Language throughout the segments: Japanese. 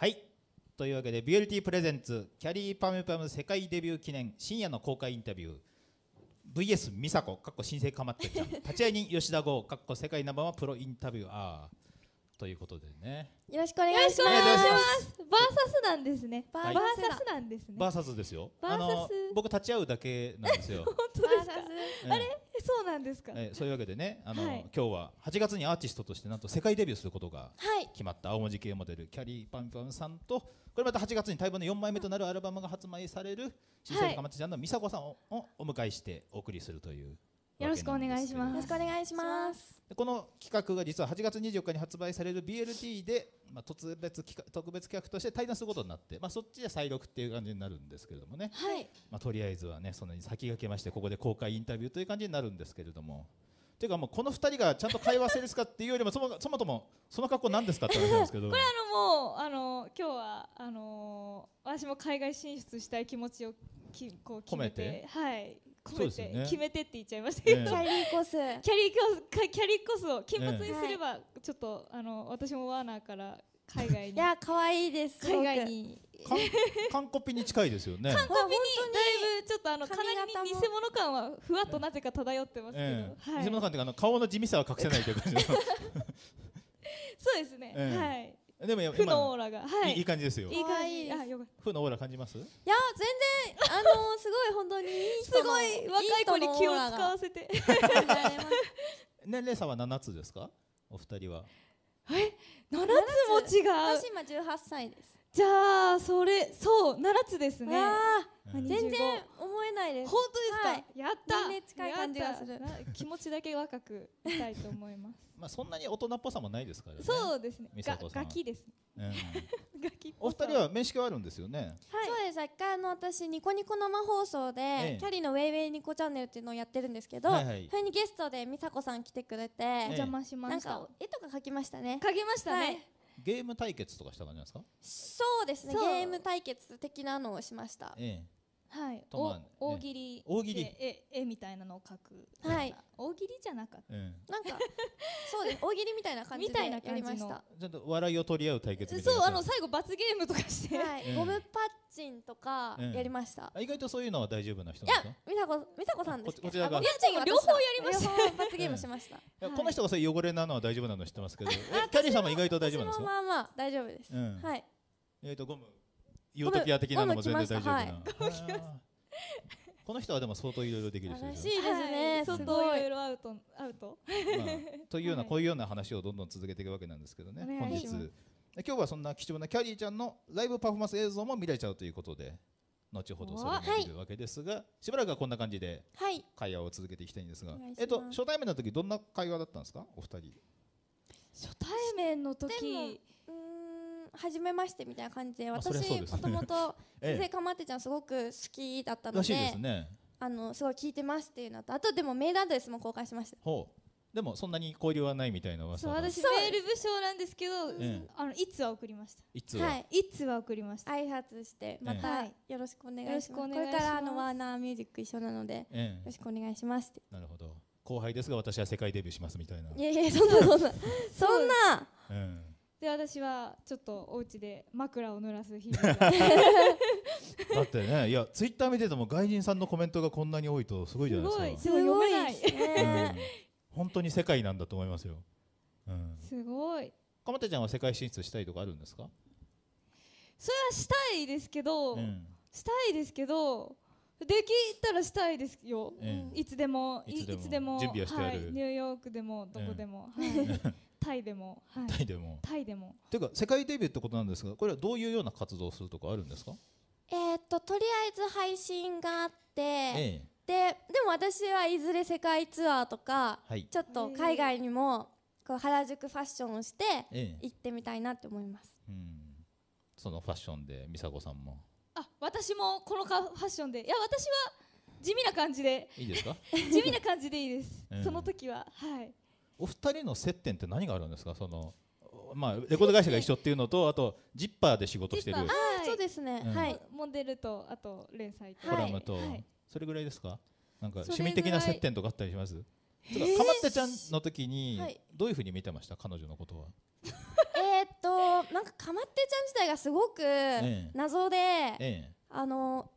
はいというわけでビューティープレゼンツキャリーパムパム世界デビュー記念深夜の公開インタビュー VS 美佐子かっこ新生かまってちゃん 立ち会いに吉田剛かっこ世界ナンバーワンプロインタビューアーということでねよろしくお願いしますバーサスなんですねバーサスなんですねバーサスですよあの僕立ち会うだけなんですよ 本当ですか、ええ、あれそうなんですか、えそういうわけでねあの、はい、今日は8月にアーティストとしてなんと世界デビューすることが決まった青文字系モデル、キャリーパンパンさんとこれまた8月に待望の4枚目となるアルバムが発売される新作かまちちゃんの美佐子さんをお迎えしてお送りするという。よろしくお願いしますよろしくお願いしますこの企画が実は8月24日に発売される BLT で、まあ、特別企画特別企画として対談することになって、まあ、そっちで再録っていう感じになるんですけれどもね、はいまあ、とりあえずはねそのに先駆けましてここで公開インタビューという感じになるんですけれども。ていうかもうこの2人がちゃんと会話せるですかっていうよりもそもそもそもその格好なんですかって話なんですけど これあのもうあの今日はあの私も海外進出したい気持ちをきこう決めて込めてはい込めて、ね、決めてって言っちゃいましたけど、えキャリーコスキャリーコスキャリーコスを金髪にすれば、ちょっとあの私もワーナーから海外にいや可愛いです海外に韓国に近いですよね韓国にだいぶちょっとあのかなり偽物感はふわっとなぜか漂ってますけど、えはい、偽物感っていうかあの顔の地味さは隠せないという感じ そうですね、えー、はでも負のオーラが、はい、いい感じですよ。いい感じあよかった。負のオーラ感じます？いや全然あのすごい本当にすごい若い子に気を使わせて。年齢差は七つですか？お二人は。え、七つも違う。私今十八歳です。じゃあそれそう七つですね全然思えないです本当ですか、やった年近い感じがする気持ちだけ若くしたいと思います まあそんなに大人っぽさもないですから、ね、そうですねがガキです、ガキお二人は面識はあるんですよね、はい、そうです一回の私ニコニコ生放送で、キャリーのウェイウェイニコチャンネルっていうのをやってるんですけど、はいはい、それにゲストで美佐子さん来てくれて、お邪魔しましたなんか絵とか描きましたね描きましたね、はいゲーム対決とかした感じなんですかそうですねゲーム対決的なのをしました、ええはい、大喜利大喜利絵絵みたいなのを描く、はい、大喜利じゃなかった、うん、なんかそうです大喜利みたいな感じでやりましたちょっと笑いを取り合う対決そうあの最後罰ゲームとかして、はい、ゴムパッチンとかやりました、うん、意外とそういうのは大丈夫な人いや美佐子美佐子さんですこちらがいや両方やりました罰ゲームしました、うん、この人がそう汚れなのは大丈夫なの知ってますけどキャリーさんも意外と大丈夫なんですかまあまあ大丈夫です、はい意外とゴムユートピア的なのも全然大丈夫な。この人はでも相当いろいろできる人ですね。相当いろいろアウトアウト、というようなこういうような話をどんどん続けていくわけなんですけどね。本日今日はそんな貴重なキャリーちゃんのライブパフォーマンス映像も見られちゃうということで。後ほどそれを見るわけですが、しばらくはこんな感じで会話を続けていきたいんですが、えっと初対面の時どんな会話だったんですかお二人初対面の時うん初めましてみたいな感じで私もともと先生かまってちゃんすごく好きだったので、す、ね、あのすごい聞いてますっていうのとあとでもメールアドレスも公開しましたほうでもそんなに交流はないみたいな噂そう私メール部署なんですけど、あのいつは送りましたいつは、はい、いつは送りました挨拶してまたよろしくお願いします、これからあのワーナーミュージック一緒なので、よろしくお願いしますってなるほど後輩ですが私は世界デビューしますみたいないやいやそんなそんなそんな、うんで私はちょっとお家で枕を濡らす日々 だってねいやツイッター見てても外人さんのコメントがこんなに多いとすごいじゃないですかすごい読めない、ねうん、本当に世界なんだと思いますよ、うん、すごい鎌田ちゃんは世界進出したいとかあるんですかそれはしたいですけど、うん、したいですけどできたらしたいですよ、うん、いつでもいつでも準備はしてある、はい、ニューヨークでもどこでも、はいタイでも、はい、タイでもタイでもっていうか世界デビューってことなんですがこれはどういうような活動をするとかあるんですかえー、っととりあえず配信があって、ええ、ででも私はいずれ世界ツアーとか、はい、ちょっと海外にもこう原宿ファッションをして行ってみたいなって思います、え、うんそのファッションで美佐子さんもあ私もこのかファッションでいや私は地味な感じでいいですか 地味な感じでいいです、うん、その時ははいお二人の接点って何があるんですかそのまあ、レコード会社が一緒っていうのとあとジッパーで仕事してるあそうですね、うん、はいモデルとあと連載とコラムと、はい、それぐらいですかなんか趣味的な接点とかあったりしますかまってちゃんの時にどういうふうに見てました、彼女のことは えっとなんかかまってちゃん自体がすごく謎で、ええ、あの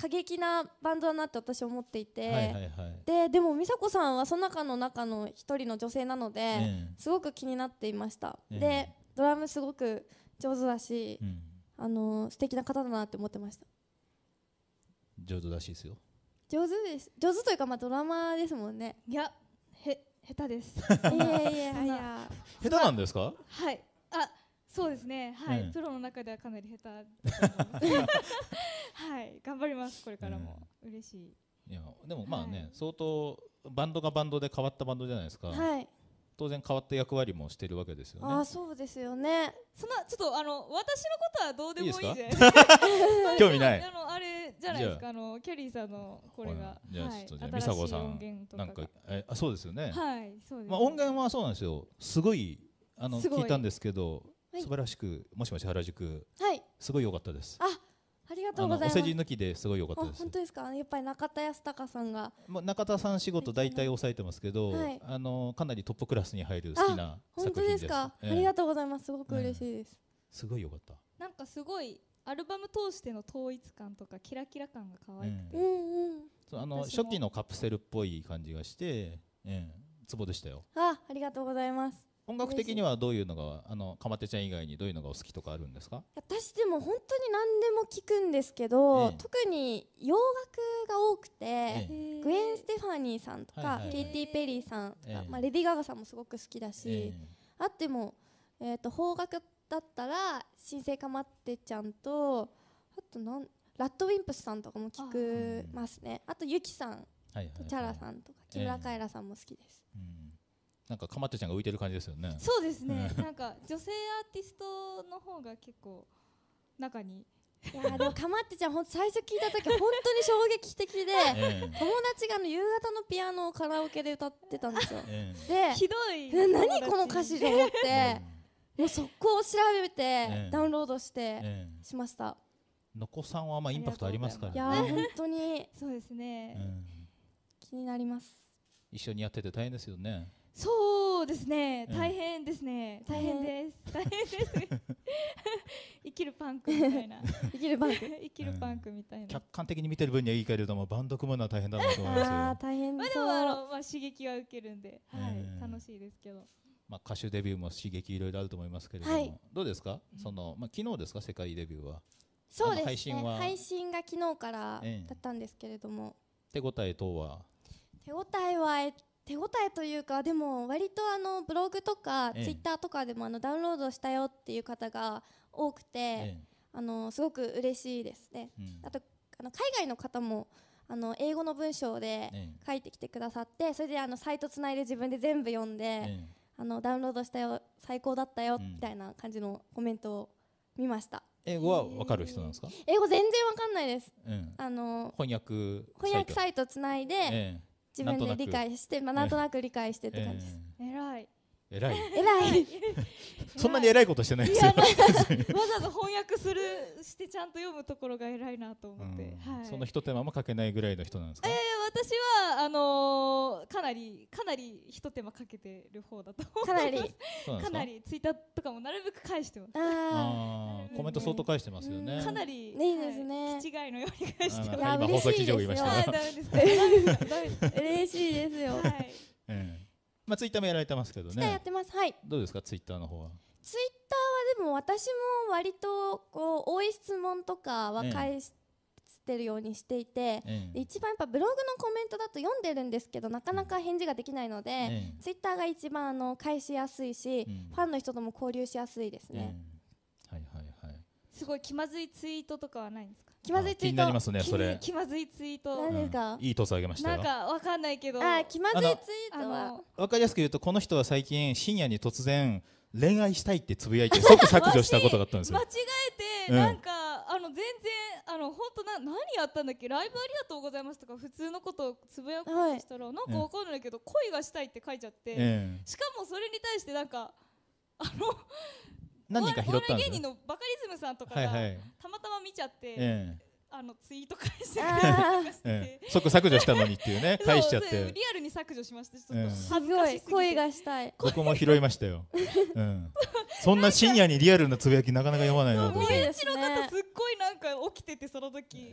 過激なバンドだなって私思っていて、はいはいはい、ででも美佐子さんはその中の中の一人の女性なので、えー、すごく気になっていました、えー、でドラムすごく上手だし、うん、あの素敵な方だなって思ってました上手らしいですよ上手です上手というかまあドラマですもんねいやへ下手です いやいやいや下手なんですかはいあそうですね、はい、うプロの中ではかなり下手 はい、頑張ります、これからも、う嬉しい。いや、でも、まあね、はい、相当バンドがバンドで変わったバンドじゃないですか。はい。当然変わった役割もしてるわけですよね。あ、そうですよね。そんな、ちょっと、あの、私のことはどうでもいいじゃないですか。興味ない。あの、あれじゃないですか、あの、キャリーさんの、これが。じゃちょっと、じゃあ、美佐子さん。なんか、え、あ、そうですよね。はい、そうです、ね。まあ、音源はそうなんですよ。すごい、あの、聞いたんですけど。素晴らしくもしもし原宿、はい、すごい良かったですあありがとうございます。お世辞抜きですごい良かったです。本当ですか。やっぱり中田康隆さんが。まあ中田さん仕事大体抑えてますけど、はい、あのかなりトップクラスに入る好きな本当ですか、えー、ありがとうございます。すごく嬉しいです。うすごい良かった。なんかすごいアルバム通しての統一感とかキラキラ感が可愛くて、うんうんそうあの初期のカプセルっぽい感じがして、え、えー、ツボでしたよ。あ、ありがとうございます。音楽的にはどういうのがあのかまてちゃん以外にどういうのがお好きとかあるんですか私でも本当に何でも聞くんですけど、ええ、特に洋楽が多くて、え、グエン・ステファニーさんとか、ケイティ・ペリーさんとか、まあ、レディ・ガガさんもすごく好きだし、あっても、えーと、邦楽だったら新生かまってちゃんとあとなんラッドウィンプスさんとかも聞くますねあとゆきさん、はいはいはい、チャラさんとか木村カエラさんも好きです。うんなんかかまってちゃんが浮いてる感じですよね。そうですね。なんか女性アーティストの方が結構中に。いやでもかまってちゃん本当最初聞いた時本当に衝撃的で、友達があの夕方のピアノをカラオケで歌ってたんですよ。で ひどい。何この歌詞と思って、もう速攻調べてダウンロードしてしました。のこさんはまあインパクトありますからね。いや本当にそうですね。気になります。一緒にやってて大変ですよね。そうですね、大変ですね、大変です、大変です。生きるパンクみたいな、生きるパンク、生きるパンクみたいな。客観的に見てる分にはいいけれども、バンド組むのは大変だなと思いますああ、大変まあ、でも、あの、まあ、刺激は受けるんで、はい、楽しいですけど。まあ、歌手デビューも刺激いろいろあると思いますけれども、どうですか、その、まあ、昨日ですか、世界デビューは。そうですね、配信配信が昨日からだったんですけれども。手応え等は。手応えは、えっ手応えというかでも割とあのブログとかツイッターとかでもあのダウンロードしたよっていう方が多くて、あのすごく嬉しいですね、うん、あとあの海外の方もあの英語の文章で書いてきてくださって、それであのサイトつないで自分で全部読んで、あのダウンロードしたよ最高だったよ、みたいな感じのコメントを見ました英語はわかる人なんですか英語全然わかんないです、あの翻訳翻訳サイトつないで、自分で理解して、まあ、なんとなく理解してって感じです。えらい。えらい。えらい。そんなにえらいことしてないですよ。わざわざ翻訳するしてちゃんと読むところがえらいなと思って。はい、そのひと手間もかけないぐらいの人なんですか。ええー、私はあのー、かなりかなりひと手間かけてる方だと思いかなり かなりツイッターとかもなるべく返してます。ああ、コメント相当返してますよね。かなりねいいですね。気違いのように返してます。今放送記事を言いました。嬉しいですよ。はい。ええーまあツイッターもやられてますけどね。ツイッターやってます。はい。どうですかツイッターの方は。ツイッターはでも私も割とこう多い質問とかは返して、てるようにしていて、ええ、一番やっぱブログのコメントだと読んでるんですけどなかなか返事ができないので、ええ、ツイッターが一番あの返しやすいし、うん、ファンの人とも交流しやすいですね、はいはいはいすごい気まずいツイートとかはないんです気まずいツイート気になりますねそれ気まずいツイート何ですか、うん、いいトスあげましたなんかわかんないけどあ気まずいツイートはわかりやすく言うとこの人は最近深夜に突然恋愛したいってつぶやいて即削除したことがあったんですよ 間違えて、うん、なんかあの全然あの本当な何やったんだっけライブありがとうございますとか普通のことをつぶやくとしたら、はい、なんかわかんないけど、うん、恋がしたいって書いちゃって、うん、しかもそれに対してなんかあの何人か拾ったんです芸人のバカリズムさんとかが、たまたま見ちゃって、ええ、あのツイート返して くれて、即削除したのにっていうね返しちゃってリアルに削除しましたちょっと恥ずかしすごい声がしたいこも拾いましたよ、うん、そんな深夜にリアルなつぶやきなかなか読まないなと身内の方すっごいなんか起きててその時、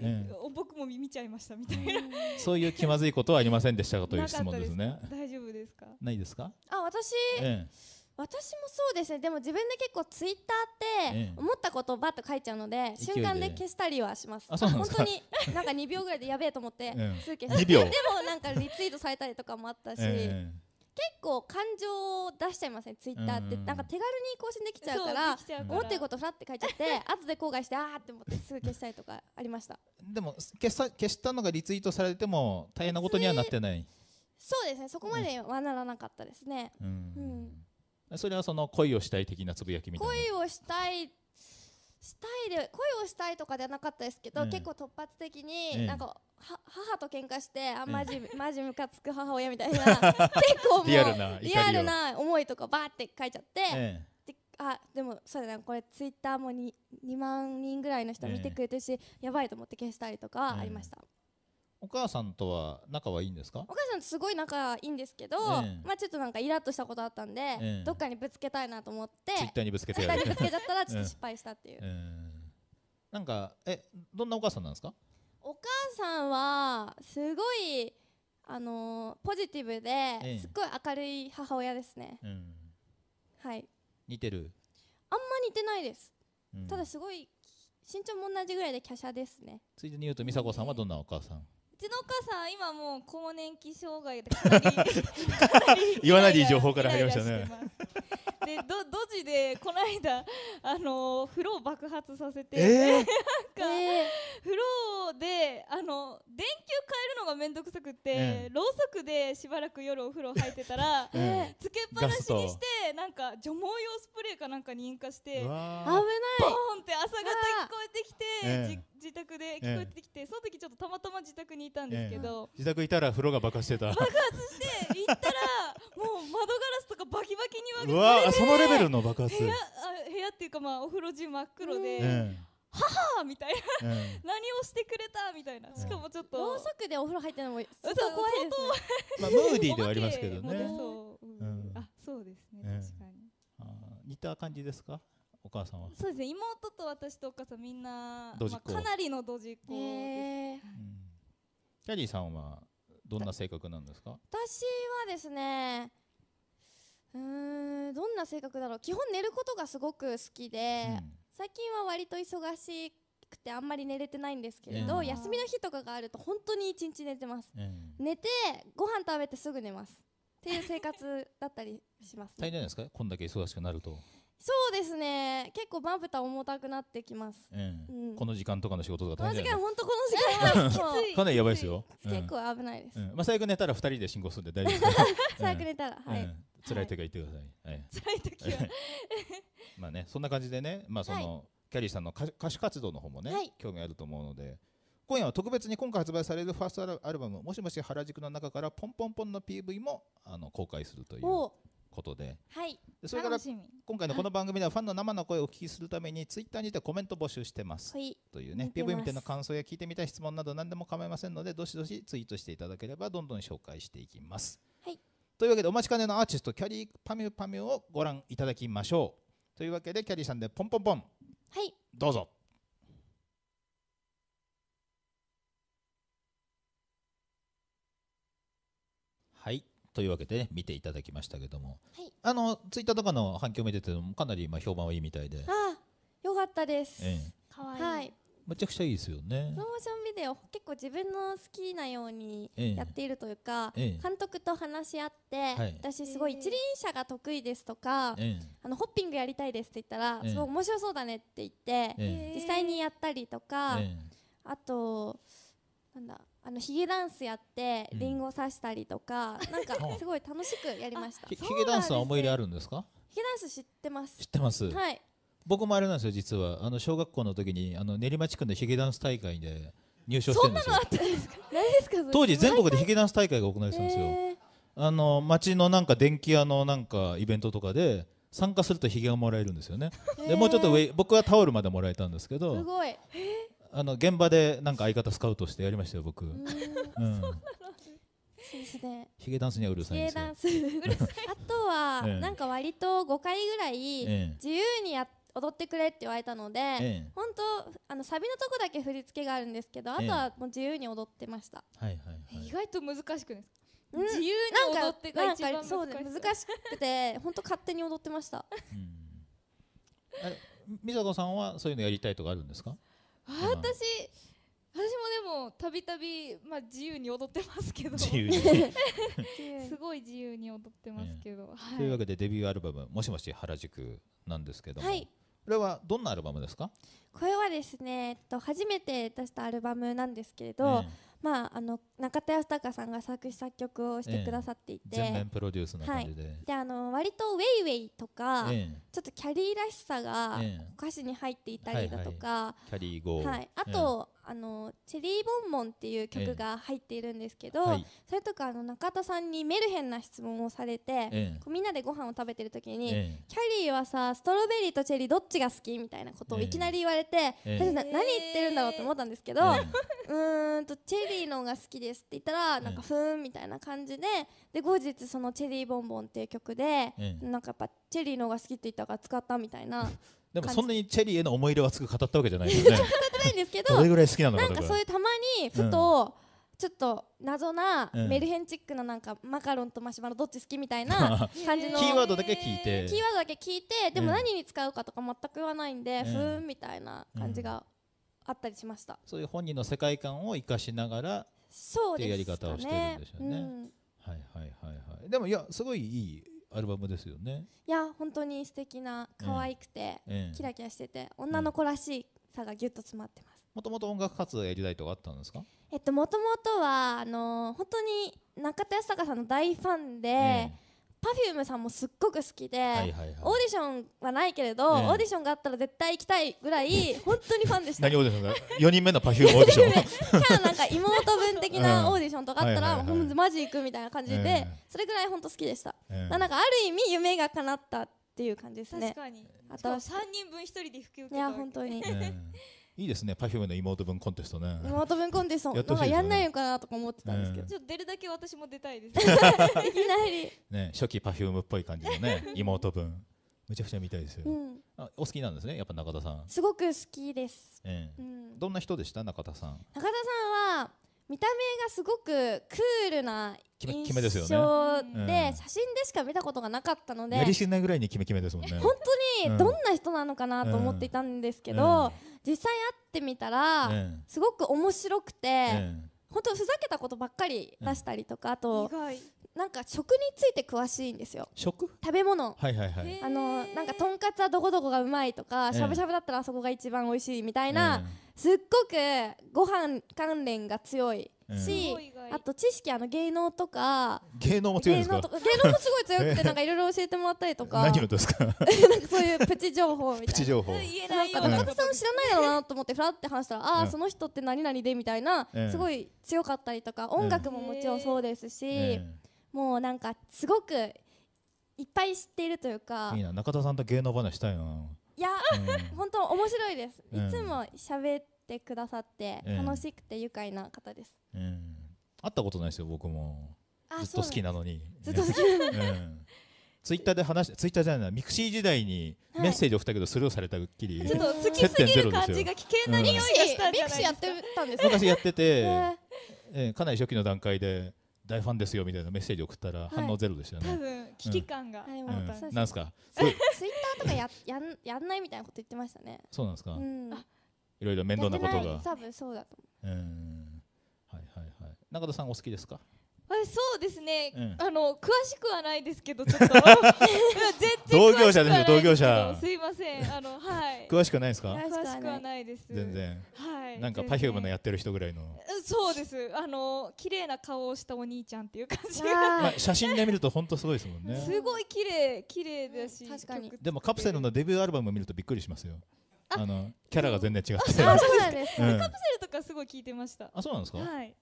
僕も見ちゃいましたみたいなそういう気まずいことはありませんでしたかという質問ですね 大丈夫ですかないですかあ私、ええ私もそうですねでも自分で結構ツイッターって思ったことをバッと書いちゃうので瞬間で消したりはします本当になんか2秒ぐらいでやべえと思って 数消して、でもなんかリツイートされたりとかもあったし、結構感情を出しちゃいません、ね、ツイッターってなんか手軽に更新できちゃうから思ってることふらって書いちゃって 後で後悔してあーって思ってすぐ消したりとかありましたでも消さ消したのがリツイートされても大変なことにはなってないそうですねそこまではならなかったですね、うんそれはその恋をしたい的なつぶやきみたいな恋をしたいしたいで恋をしたいとかではなかったですけど、うん、結構突発的に、うん、なんか母と喧嘩してあマジ、うん、マジムカつく母親みたいな 結構もうリアルな思いとかばーって書いちゃって、ええ、であでもそうだね、これツイッターも 2, 2万人ぐらいの人見てくれてるし、え、やばいと思って消したりとかありました、お母さんとは仲はいいんですかお母さんすごい仲いいんですけど、えー、まあちょっとなんかイラッとしたことあったんで、えー、どっかにぶつけたいなと思ってツイッターにぶつけてやるツイッターにぶつけちゃったらちょっと 失敗したっていう、えー、なんかえどんなお母さんなんですかお母さんはすごいあのー、ポジティブですっごい明るい母親ですね、うん、はい似てるあんま似てないです、うん、ただすごい身長も同じぐらいで華奢ですねついでに言うと美佐子さんはどんなお母さんうちのお母さん今もう更年期障害でかなり 言わないでいい情報から入りましたねでどドジでこの間あの風呂爆発させて、えー、なんか、えー、風呂であの電球変えるのが面倒くさくて、えー、ろうそくでしばらく夜お風呂入ってたら、えー、つけっぱなしにしてなんか除毛用スプレーかなんかに引火して危ないボーンって朝方聞こえてきて、えー、自宅で聞こえてきて、その時ちょっとたまたま自宅にいたんですけど、自宅いたら風呂が爆発してた爆発して行ったらもう窓ガラスとかバキバキに割れて。あそのレベルの爆発部屋あ部屋っていうかまあお風呂中真っ黒で、母みたいな、何をしてくれたみたいなしかもちょっとろうそくでお風呂入ってるのもちょ怖いですね、まあ、ムーディーではありますけどねそう、ん、あそうですね、確かにあ似た感じですかお母さんはそうですね妹と私とお母さんみんな、まあ、かなりのドジっ子キャディーさんはどんな性格なんですか私はですねうんどんな性格だろう基本寝ることがすごく好きで、うん、最近は割と忙しくてあんまり寝れてないんですけれど、うん、休みの日とかがあると本当に一日寝てます、うん、寝てご飯食べてすぐ寝ますっていう生活だったりします、ね、大変じゃないですかこんだけ忙しくなるとそうですね結構まぶた重たくなってきます、この時間とかの仕事とか大変じゃないこの時間本当この時間は かなりやばいですよ、結構危ないです、まあ最悪寝たら二人で進行するんで大丈夫です 最悪寝たら、はい、辛い時は言ってください、はい、辛い時は まあねそんな感じでねまあその、はい、キャリーさんの歌手活動の方もね、はい、興味あると思うので今夜は特別に今回発売されるファーストアルバム「もしもし原宿」の中から「ポンポンポン」の PV もあの公開するということで、はい、それから今回のこの番組ではファンの生の声をお聞きするためにツイッターにてコメント募集してます、はい、というね PV 見ての感想や聞いてみたい質問など何でも構いませんのでどしどしツイートしていただければどんどん紹介していきます。というわけでお待ちかねのアーティストキャリーパミュパミュをご覧いただきましょうというわけでキャリーさんでポンポンポンはいどうぞはいというわけで、ね、見ていただきましたけども、はい、あのツイッターとかの反響を見ててもかなりまあ評判はいいみたいでああよかったです、ええ、かわいい、はい、めちゃくちゃいいですよね。で結構自分の好きなようにやっているというか、ええ、監督と話し合って、はい、私すごい一輪車が得意ですとか、え、あのホッピングやりたいですって言ったら、すごい面白そうだねって言って、実際にやったりとか、あとなんだあのヒゲダンスやってリンゴ刺したりとか、うん、なんか すごい楽しくやりましたヒゲダンスは思い入れあるんですかヒゲダンス知ってます知ってますはい僕もあれなんですよ実はあの小学校の時にあの練馬地区のヒゲダンス大会で入賞してるんですよ。当時全国でヒゲダンス大会が行われてたんですよ。あの町のなんか電気屋のなんかイベントとかで参加するとヒゲがもらえるんですよね。でもうちょっと上僕はタオルまでもらえたんですけど。あの現場でなんか相方スカウトしてやりましたよ僕。うん。ヒゲダンスにはうるさいですよ。あとは、なんか割と5回ぐらい自由にやっ踊ってくれって言われたので、ええ、本当あのサビのとこだけ振り付けがあるんですけどあとはもう自由に踊ってました、はいはいはい、意外と難しくないですか、うん、自由に踊ってが一番難しそう難しくて本当勝手に踊ってました美佐子さんはそういうのやりたいとかあるんですか私私もでもたびたび自由に踊ってますけど すごい自由に踊ってますけど、はい、というわけでデビューアルバム「もしもし原宿」なんですけども、はいこれはどんなアルバムですかこれはですね、えっと、初めて出したアルバムなんですけれど、ええ、まあ、あの中田泰孝さんが作詞作曲をしてくださっていて、え、全面プロデュースな感じではい、であの割とウェイウェイとか、ちょっとキャリーらしさが歌詞に入っていたりだとか、はいはい、キャリー語、はい、あと、あの「チェリーボンボン」っていう曲が入っているんですけど、えはい、それとかあの中田さんにメルヘンな質問をされて、え、こうみんなでご飯を食べてる時に、キャリーはさストロベリーとチェリーどっちが好き?」みたいなことをいきなり言われて、何言ってるんだろうと思ったんですけど「うんとチェリーのが好きです」って言ったらなんか「ふーん」みたいな感じでで後日その「チェリーボンボン」っていう曲で、なんかやっぱチェリーのが好きって言ったから使ったみたいなでもそんなにチェリーへの思い入れは熱く語ったわけじゃないよね語ってないんですけどどれぐらい好きなのなんかそういうたまにふと、ちょっと謎なメルヘンチックななんかマカロンとマシュマロどっち好きみたいな 感じのキーワードだけ聞いてキーワードだけ聞いてでも何に使うかとか全く言わないんで、ふーんみたいな感じがあったりしました、そういう本人の世界観を生かしながらそうですね、やり方をねうん、はいはいはいはいでもいやすごいいいアルバムですよねいや本当に素敵な可愛くて、ええ、キラキラしてて女の子らしいさがぎゅっと詰まってますもともと音楽活動やりたいとかあったんですかえっともともとはあのー、本当に中田康隆さんの大ファンで、ええ Perfume さんもすっごく好きで、はいはいはいオーディションはないけれど、えオーディションがあったら絶対行きたいぐらい本当にファンでした何オーディションだ4人目のパフュームオーディションじゃ なんか妹分的なオーディションとかあったら、うんはいはいはいマジ行くみたいな感じで、えそれぐらい本当好きでした、ええなんかある意味夢が叶ったっていう感じです確かに。あとも三人分一人で引き受けいたわや本当にえいいですねパフュームの妹分コンテストね妹分コンテストや,、なんやんないのかなとか思ってたんですけど、ちょっと出るだけ私も出たいです いきなりね初期パフュームっぽい感じのね 妹分めちゃくちゃ見たいですよ、あお好きなんですねやっぱ中田さんすごく好きです、ええうん、どんな人でした中田さん中田さんは見た目がすごくクールな印象で写真でしか見たことがなかったのでやりしないぐらいにキメキメですもんね本当にどんな人なのかなと思っていたんですけど、実際会ってみたら、すごく面白くて、本当ふざけたことばっかり出したりとか、あとなんか食について詳しいんですよ食べ物はいはいはいあのなんかとんかつはどこどこがうまいとかしゃぶしゃぶだったらあそこが一番おいしいみたいな、すっごくご飯関連が強いし、うん、あと知識あの芸能とか芸能も強い芸能か芸能もすごい強くて なんかいろいろ教えてもらったりとか何をですか なんかそういうプチ情報みたいなプチ情報なんか中田さん知らないだろうなと思ってふらって話したら、ああその人って何々でみたいな、うん、すごい強かったりとか音楽ももちろんそうですし、もうなんかすごくいっぱい知っているというかいいな中田さんと芸能話したいないや、本当面白いです。いつも喋ってくださって楽しくて愉快な方です。会ったことないですよ僕も。ずっと好きなのに。ずっと好きなのに。ツイッターで話ツイッターじゃないな、ミクシー時代にメッセージを送ったけどそれをされたっきり、ちょっと好きすぎる感じが危険な匂いがしたミクシーやってたんです昔やってて、えかなり初期の段階で大ファンですよみたいなメッセージ送ったら反応ゼロでしたね、多分危機感が、うんはい、なんすかツイッターとかややんやんないみたいなこと言ってましたねそうなんですか、うん、いろいろ面倒なことが多分そうだと思ううんはいはいはい中田さんお好きですかそうですね、うん、あの詳しくはないですけど、ちょっと同業者ですよ、同業者。すいません、あのはい。詳しくないですか？詳しくはないです。全然。はい。なんかパフュームのやってる人ぐらいの。そうです。あの綺麗な顔をしたお兄ちゃんっていう感じが、まあ。写真で見ると本当すごいですもんね。すごい綺麗綺麗だし。確かに。でもカプセルのデビューアルバム見るとびっくりしますよ。あのキャラが全然違って。あ、そうなんです。カプセルとかすごい聞いてました。あ、そうなんですか？はい。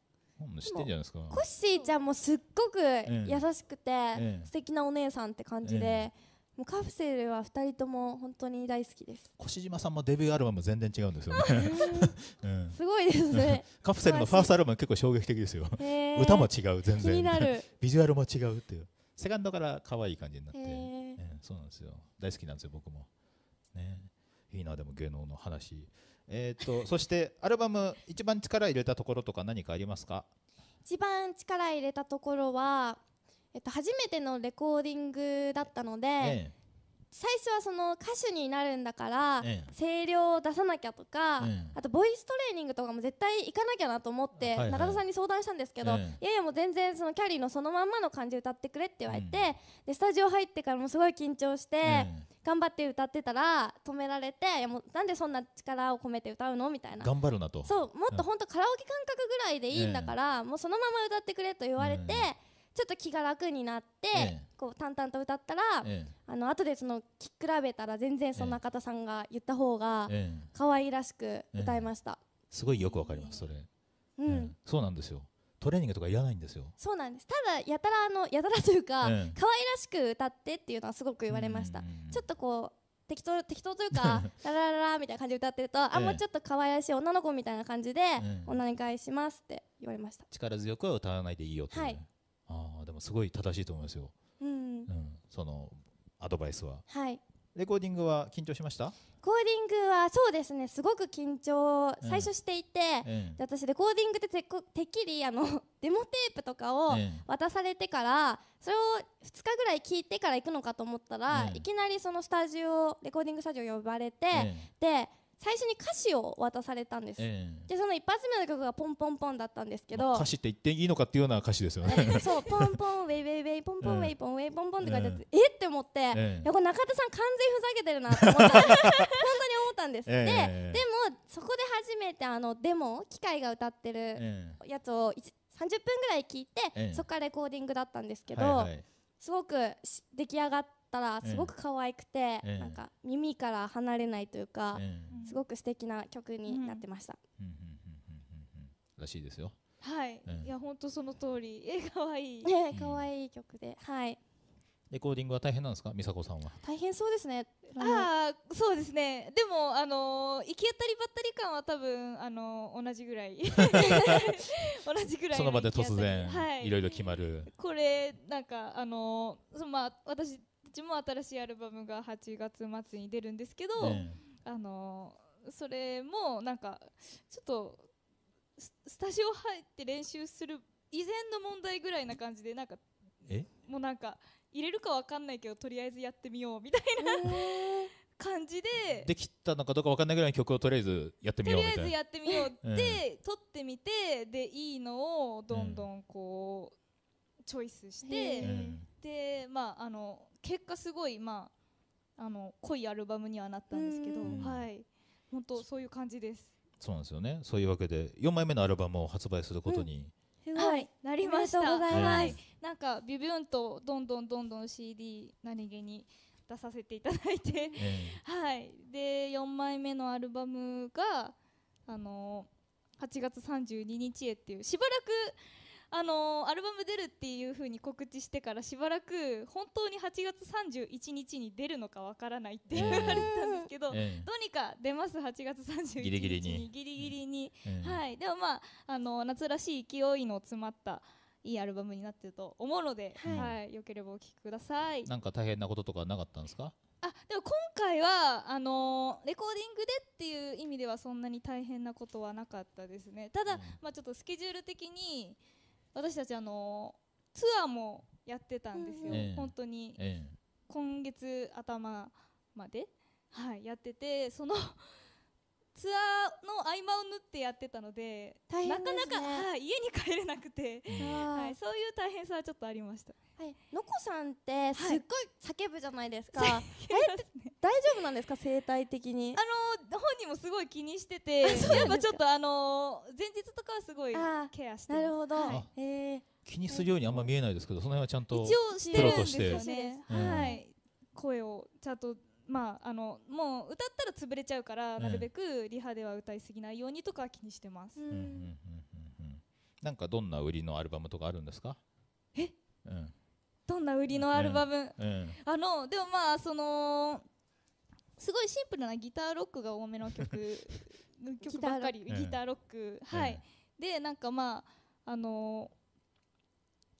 知ってんじゃないですかコッシーちゃんもすっごく優しくて、ええ、素敵なお姉さんって感じで、え、もうカプセルは2人とも本当に大好きです越島さんもデビューアルバム全然違うんですよね、うん、すごいですね カプセルのファーストアルバム結構衝撃的ですよ、歌も違う全然ビジュアルも違うっていうセカンドから可愛い感じになって、えー、そうなんですよ大好きなんですよ僕もねいいなでも芸能の話えっ、ー、とそしてアルバム一番力入れたところとか何かありますか一番力入れたところは、えっと、初めてのレコーディングだったので、ええ、最初はその歌手になるんだから、声量を出さなきゃとか、あとボイストレーニングとかも絶対行かなきゃなと思って、中田さんに相談したんですけど、いやいやもう全然そのキャリーのそのまんまの感じ歌ってくれって言われて、でスタジオ入ってからもすごい緊張して。頑張って歌ってたら止められていやもうなんでそんな力を込めて歌うのみたいな頑張るなとそうもっと本当カラオケ感覚ぐらいでいいんだから、もうそのまま歌ってくれと言われて、ちょっと気が楽になって、こう淡々と歌ったら、あの後でその聴き比べたら全然そんな田さんが言った方が可愛らしく歌いました、すごいよくわかりますそれ、うんそうなんですよトレーニングとかいらないんですよそうなんですただやたらあのやたらというか、うん、可愛らしく歌ってっていうのはすごく言われました、ちょっとこう適当適当というか ララララみたいな感じで歌ってると、ええ、あもうちょっと可愛らしい女の子みたいな感じで、え、女に返しますって言われました力強くは歌わないでいいよって、ねはい、ああでもすごい正しいと思いますよ、うん、うん、そのアドバイスははいレコーディングは緊張しましたコーディングはそうですねすごく緊張最初していて、で私レコーディングでててっきりあの デモテープとかを渡されてから、それを2日ぐらい聞いてから行くのかと思ったら、いきなりそのスタジオレコーディングスタジオ呼ばれて、で最初に歌詞を渡されたんです、えー、でその一発目の曲がポンポンポンだったんですけど、まあ、歌詞って言っていいのかっていうような歌詞ですよね そうポンポンウェイウェイウェイポンポンウェイポンウェイポンポンって書いてあって、えって思って、えー、いやこれ中田さん完全ふざけてるなって思った 本当に思ったんです、ででもそこで初めてあのデモ機械が歌ってるやつを30分ぐらい聞いて、そこからレコーディングだったんですけど、はいはい、すごく出来上がってったらすごく可愛くて、ええ、なんか耳から離れないというか、え、すごく素敵な曲になってました。らしいですよ。はい、いや本当その通り、え可愛い。ね可愛い曲で、はい。レコーディングは大変なんですか、美佐子さんは。大変そうですね。ああ、そうですね。でも、あのー、行き当たりばったり感は多分、あのー、同じぐらい。同じぐらい。その場で突然、はい、いろいろ決まる。これ、なんか、あのー、そのまあ、私。ちも新しいアルバムが8月末に出るんですけど、ね、あのそれもなんかちょっとスタジオ入って練習する以前の問題ぐらいな感じでなんかもうなんか入れるかわかんないけどとりあえずやってみようみたいな、えー、感じでできたのかどうかわかんないぐらいの曲をとりあえずやってみようとりあえずやってみようで、撮ってみてでいいのをどんどんこう、チョイスして、でまああの結果すごいまああの濃いアルバムにはなったんですけど、はい本当そういう感じです。そうなんですよね。そういうわけで4枚目のアルバムを発売することに、うん、はいなりました。はい。なんかビビュンとどんどんどんどん CD 何気に出させていただいて、えー、はいで4枚目のアルバムがあの8月32日へっていうしばらくあのー、アルバム出るっていうふうに告知してからしばらく本当に8月31日に出るのかわからないって言われたんですけど、えー、どうにか出ます8月31日にギリギリにギリギリに、はい、でもまあ、あのー、夏らしい勢いの詰まったいいアルバムになってると思うので、はい、はい、よければお聞きください。なんか大変なこととかなかったんですか？あでも今回はあのー、レコーディングでっていう意味ではそんなに大変なことはなかったですねただ、うん、まあ、ちょっとスケジュール的に私たちあのツアーもやってたんですよ、本当に、今月頭まで、はい、やっててその ツアーの合間を縫ってやってたので、なかなか、はい、家に帰れなくて、はい、そういう大変さはちょっとありました、はい、のこさんってすっごい叫ぶじゃないですか、大丈夫なんですか生態的にあの本人もすごい気にしててやっぱちょっとあの前日とかはすごいケアしてなるほど、はえ気にするようにあんま見えないですけどその辺はちゃんと一応してるんですよねはい声をちゃんとまあ、あのもう歌ったら潰れちゃうから、なるべくリハでは歌いすぎないようにとか気にしてます、うんうんうんうん、なんかどんな売りのアルバムとかあるんですかえ、うん、どんな売りのアルバム、うん、あのでもまあそのすごいシンプルなギターロックが多めの曲 曲ばっかりギターロック、えはい、えでなんかまああの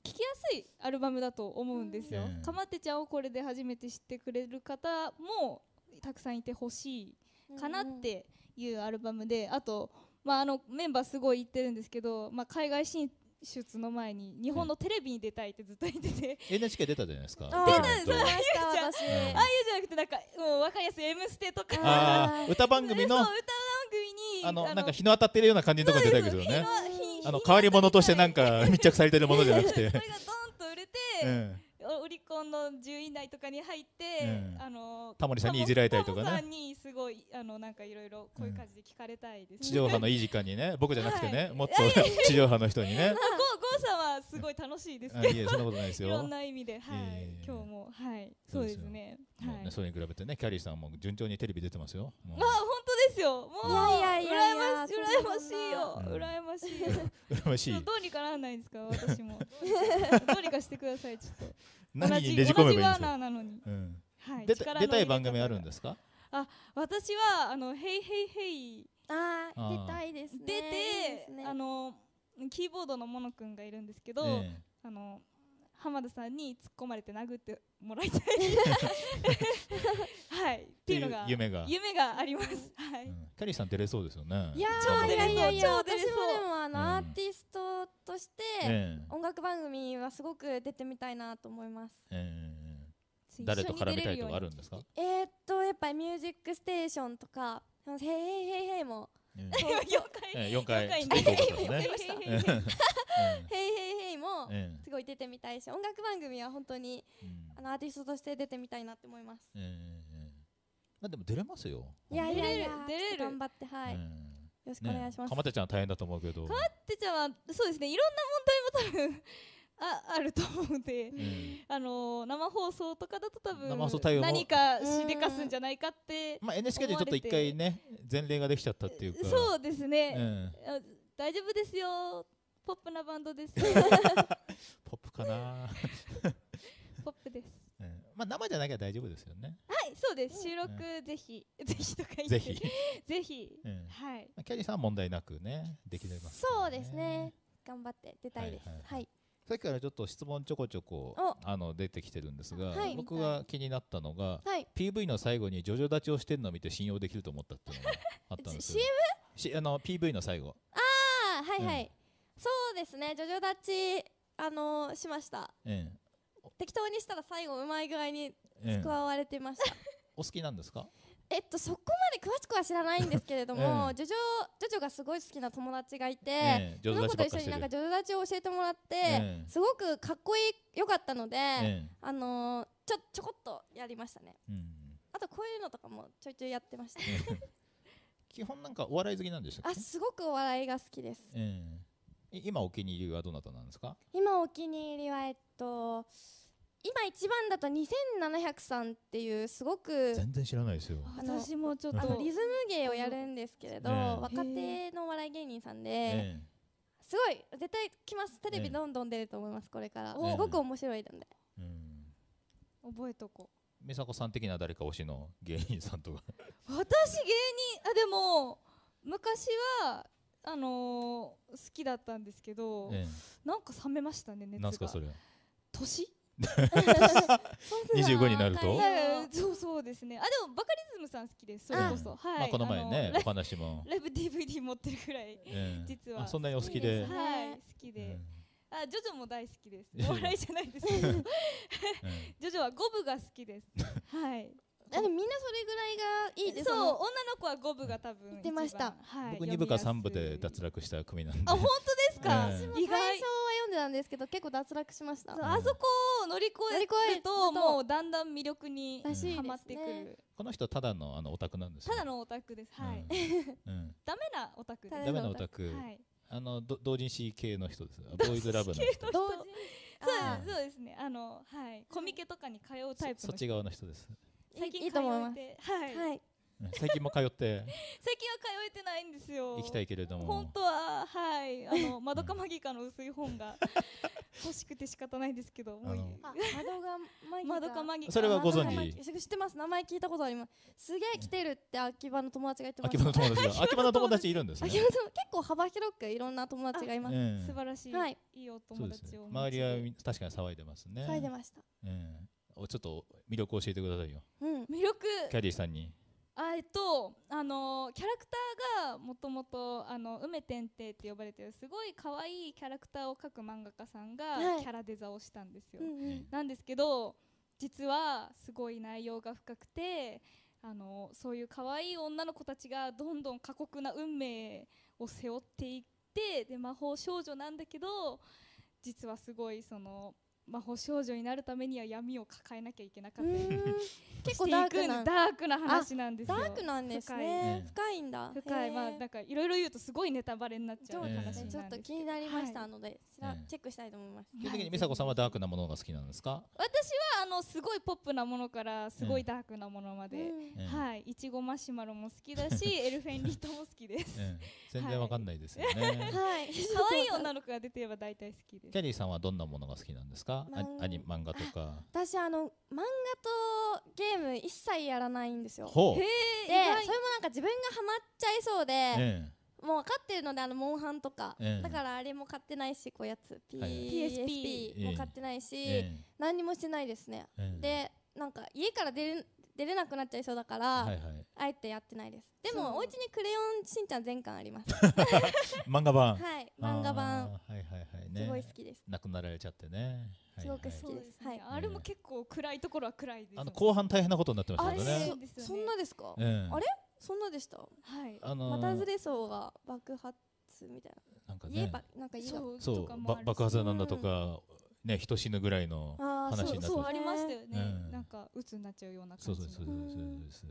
ー、聞きやすいアルバムだと思うんですよ、えかまってちゃんをこれで初めて知ってくれる方もたくさんいてほしいかなっていうアルバムであとまあ、あのメンバーすごい言ってるんですけど、まあ、海外進出の前に日本のテレビに出たいってずっと言ってて NHK 出たじゃないですか出たそういうじゃんああいうじゃなくてなんかもう分かりやすい「M ステ」とか歌番組の歌番組にあのなんか日の当たってるような感じのとこ出たけどねあの変わり者としてなんか密着されてるものじゃなくてそ れがドンと売れて、うんコンの10位内とかに入って、うん、あのタモリさんにいじられたりとかね。にすごいあのなんかいろいろこういう感じで聞かれたいです、ねうん、地上波のいい時間にね、僕じゃなくてね、はい、もっと 地上波の人にね。ゴーさんはすごい楽しいですけど。いやそんなことないですよ。いろんな意味で、はい、い今日もはいそうですね。はい、ねそれに比べてねキャリーさんも順調にテレビ出てますよ。まあ本当ですよ。もう羨ましい羨ましいよ、羨ましい。羨ましい。どうにかならないんですか私も。どうにかしてくださいちょっと。何にねじ込めばいいんですか。うん、はい。出たい番組あるんですか。あ、私はあのヘイヘイヘイ。ああ、出たいですね。出て、ね、あのキーボードのモノくんがいるんですけど、えー、あの浜田さんに突っ込まれて殴ってもらいたい はい、っていうのが夢が夢があります。はい。キャリーさん出れそうですよね。いや超出れそう、や出れそう。でもあのアーティストとして音楽番組はすごく出てみたいなと思います。え誰と絡みたいとかあるんですか？えっとやっぱりミュージックステーションとか、へいへいへいへいも。4回 四回四回へいへいへいもすごい出てみたいし音楽番組は本当にあのアーティストとして出てみたいなって思います。えーまあでも出れますよ。いやいやいや、出れる。頑張って、はい。よろしくお願いします。かまってちゃん大変だと思うけど。かまてちゃんは、そうですね、いろんな問題も多分 ああると思うんで、うん、あのー、生放送とかだと多分何かしでかすんじゃないかって、まあ、NHK でちょっと一回ね前例ができちゃったっていうかそうですね、うん、大丈夫ですよポップなバンドです ポップかな ポップですまあ、生じゃなきゃ大丈夫ですよね。はい、そうです。収録、ぜひ、ぜひとか言って。ぜひ。ぜひ。はい。キャリーさん問題なくね、できれば、そうですね。頑張って出たいです。はい。さっきからちょっと質問ちょこちょこあの出てきてるんですが、僕が気になったのが、PV の最後にジョジョ立ちをしてるのを見て信用できると思ったっていうのがあったんですけど の PV の最後ああはいはい、そうですねジョジョ立ちあのしました、うん、適当にしたら最後うまい具合に使われてました、ええ、お好きなんですかえっとそこまで詳しくは知らないんですけれども、えジョジョジョジョがすごい好きな友達がいて、その子と一緒になんかジョジョ立ちを教えてもらって、すごくかっこいいよかったので、あのー、ちょちょこっとやりましたね、うん、あとこういうのとかもちょいちょいやってました基本なんかお笑い好きなんでしたあすごくお笑いが好きです、今お気に入りはどなたなんですか今お気に入りはえっと今一番だと2700さんっていうすごく全然知らないですよ私もちょっとリズム芸をやるんですけれど、若手のお笑い芸人さんで、すごい絶対来ますテレビどんどん出ると思いますこれから、すごく面白いので、覚えとこう美佐子さん的な誰か推しの芸人さんとか 私芸人あでも昔はあのー、好きだったんですけど、なんか冷めましたね熱が年25 になるとそうそうですねあでもバカリズムさん好きですそれこそ、はいこの前ねお話もライブ DVD 持ってるくらい、実はそんなにお好きではい好きで、あ、ジョジョも大好きです。お笑いじゃないですけど。ジョジョは五部が好きです。はい。あのみんなそれぐらいがいいですそう女の子は五部が多分言ってました、はい、僕二部か三部で脱落した組なんであ本当ですか、私も意外最初は読んでたんですけど結構脱落しました、あそこを乗り越えるともうだんだん魅力にはまってくる、この人ただのあのオタクなんですただのオタクですはい、うん、うん、ダメなオタクですダメなオタク、あの同人誌系の人ですボーイズラブの人そうそうですねあのはいコミケとかに通うタイプそっち側の人です最近いいと思はい、はい、最近も通って 最近は通えてないんですよ行きたいけれども本当ははいあの窓かマギカの薄い本が欲しくて仕方ないですけどもう窓かマギそれはご存知知ってます名前聞いたことありますすげえ来てるって秋葉の友達が言ってまし秋葉の友達が 秋葉の友達いるんです、ね、秋葉結構幅広くいろんな友達がいます、素晴らしい、はい、いいお友達を、周りは確かに騒いでますね騒いでました、うん。をちょっと魅力を教えてくださいよ、うん、魅力キャディさんにあえっとあのキャラクターがもともと梅天帝って呼ばれてるすごい可愛いキャラクターを描く漫画家さんがキャラデザをしたんですよ、はいなんですけど実はすごい内容が深くてあのそういう可愛い女の子たちがどんどん過酷な運命を背負っていってで魔法少女なんだけど実はすごいその魔法少女になるためには闇を抱えなきゃいけなかった 結構ダークなダークな話なんですよダークなんですね深いんだ深いまあなんかいろいろ言うとすごいネタバレになっちゃう話なんですけどちょっと気になりましたので、はい、チェックしたいと思います基本的に美佐子さんはダークなものが好きなんですか私はあのすごいポップなものからすごいダークなものまで、はいいちごマシュマロも好きだしエルフェンリートも好きです、全然わかんないですよね はい可愛い女の子が出てれば大体好きですキャリーさんはどんなものが好きなんですかかアニ漫画とか私あの漫画とゲーム一切やらないんですよへでそれもなんか自分がハマっちゃいそうで、ええ、もう分かってるのであのモンハンとか、え、だからあれも買ってないしこうやつ PSP も買ってないし、何にもしてないですね、でなんか家から出る出れなくなっちゃいそうだから、はいはい、あえてやってないですでもお家にクレヨンしんちゃん全巻あります 漫画版はい漫画版はいはいはい、ね、すごい好きですなくなられちゃってねすごくそうです。はい、あれも結構暗いところは暗いです。あの後半大変なことになってましたね。そんなですか。あれ、そんなでした。はい。あの、またずれそうが爆発みたいな。なんかね。なんか家がそう、爆発なんだとか。ね、人死ぬぐらいの話になってそうありましたよね、なんか鬱になっちゃうような感じそうそうそうそうそう